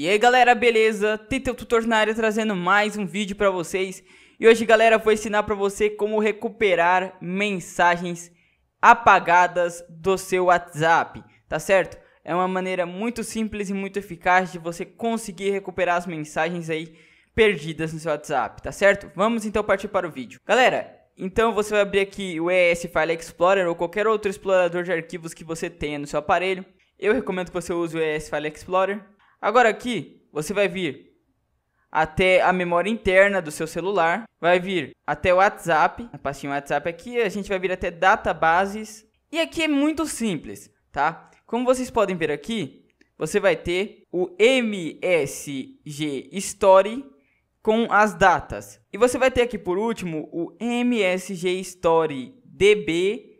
E aí galera, beleza? Tito Tutor na área trazendo mais um vídeo para vocês. E hoje galera, vou ensinar para você como recuperar mensagens apagadas do seu WhatsApp, tá certo? É uma maneira muito simples e muito eficaz de você conseguir recuperar as mensagens aí perdidas no seu WhatsApp, tá certo? Vamos então partir para o vídeo. Galera, então você vai abrir aqui o ES File Explorer ou qualquer outro explorador de arquivos que você tenha no seu aparelho. Eu recomendo que você use o ES File Explorer. Agora aqui, você vai vir até a memória interna do seu celular, vai vir até o WhatsApp, a pastinha WhatsApp aqui, a gente vai vir até databases. E aqui é muito simples, tá? Como vocês podem ver aqui, você vai ter o MSG Story com as datas. E você vai ter aqui por último o MSG Story DB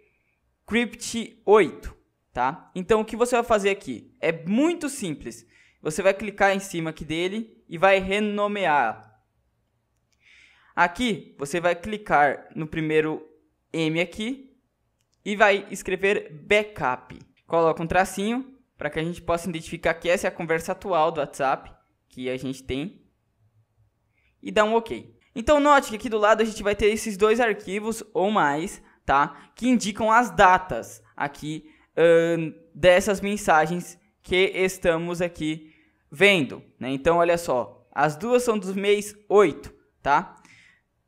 Crypt 8, tá? Então o que você vai fazer aqui? É muito simples. Você vai clicar em cima aqui dele e vai renomear. Aqui, você vai clicar no primeiro M aqui e vai escrever backup. Coloca um tracinho para que a gente possa identificar que essa é a conversa atual do WhatsApp que a gente tem e dá um OK. Então note que aqui do lado a gente vai ter esses dois arquivos ou mais, tá? Que indicam as datas aqui uh, dessas mensagens que estamos aqui vendo, né? Então, olha só, as duas são dos mês 8, tá?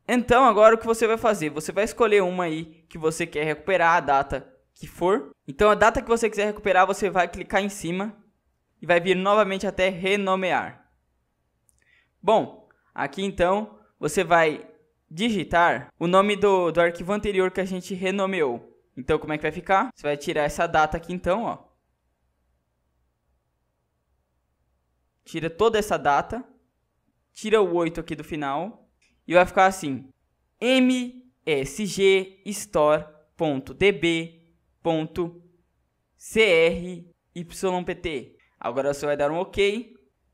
Então, agora o que você vai fazer? Você vai escolher uma aí que você quer recuperar, a data que for. Então, a data que você quiser recuperar, você vai clicar em cima e vai vir novamente até renomear. Bom, aqui então, você vai digitar o nome do, do arquivo anterior que a gente renomeou. Então, como é que vai ficar? Você vai tirar essa data aqui então, ó tira toda essa data, tira o 8 aqui do final e vai ficar assim: msgstore.db.crypt. Agora você vai dar um OK.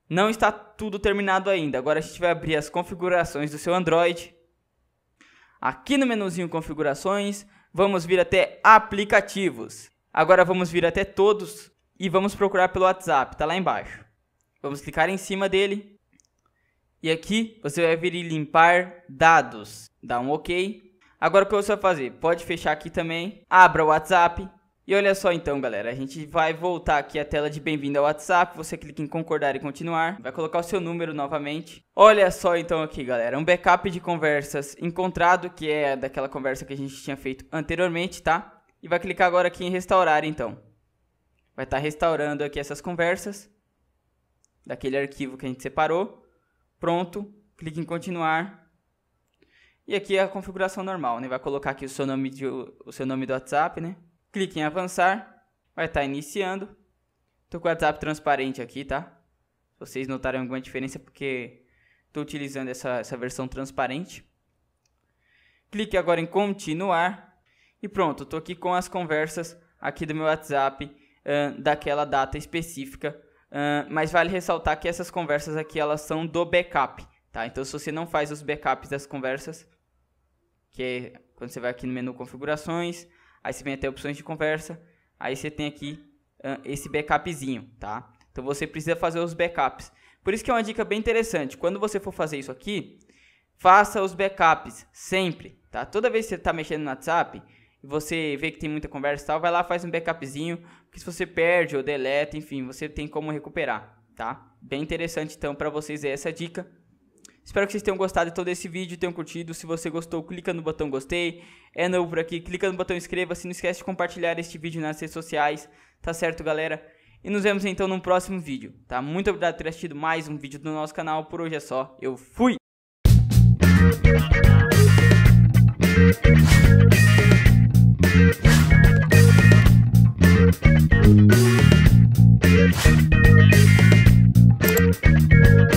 Não está tudo terminado ainda. Agora a gente vai abrir as configurações do seu Android. Aqui no menuzinho configurações, vamos vir até aplicativos. Agora vamos vir até todos e vamos procurar pelo WhatsApp, tá lá embaixo. Vamos clicar em cima dele. E aqui você vai vir em limpar dados. Dá um OK. Agora o que você vai fazer? Pode fechar aqui também. Abra o WhatsApp. E olha só então, galera, a gente vai voltar aqui a tela de bem-vindo ao WhatsApp, você clica em concordar e continuar, vai colocar o seu número novamente. Olha só então aqui, galera, um backup de conversas encontrado, que é daquela conversa que a gente tinha feito anteriormente, tá? E vai clicar agora aqui em restaurar então. Vai estar tá restaurando aqui essas conversas daquele arquivo que a gente separou. Pronto, clique em continuar. E aqui é a configuração normal, né? Vai colocar aqui o seu nome, de, o seu nome do WhatsApp, né? Clique em avançar, vai estar tá iniciando. Estou com o WhatsApp transparente aqui, tá? Se vocês notaram alguma diferença, porque estou utilizando essa, essa versão transparente. Clique agora em continuar. E pronto, estou aqui com as conversas aqui do meu WhatsApp daquela data específica Uh, mas vale ressaltar que essas conversas aqui elas são do backup, tá? Então se você não faz os backups das conversas, que é quando você vai aqui no menu configurações, aí você vem até opções de conversa, aí você tem aqui uh, esse backupzinho, tá? Então você precisa fazer os backups. Por isso que é uma dica bem interessante. Quando você for fazer isso aqui, faça os backups sempre, tá? Toda vez que você está mexendo no WhatsApp, você vê que tem muita conversa e tal, vai lá, faz um backupzinho, que se você perde ou deleta, enfim, você tem como recuperar, tá? Bem interessante então para vocês é essa dica. Espero que vocês tenham gostado de todo esse vídeo, tenham curtido. Se você gostou, clica no botão gostei. É novo por aqui, clica no botão inscreva-se. Não esquece de compartilhar este vídeo nas redes sociais, tá certo, galera? E nos vemos então num próximo vídeo, tá? Muito obrigado por ter assistido mais um vídeo do nosso canal. Por hoje é só. Eu fui! Thank you.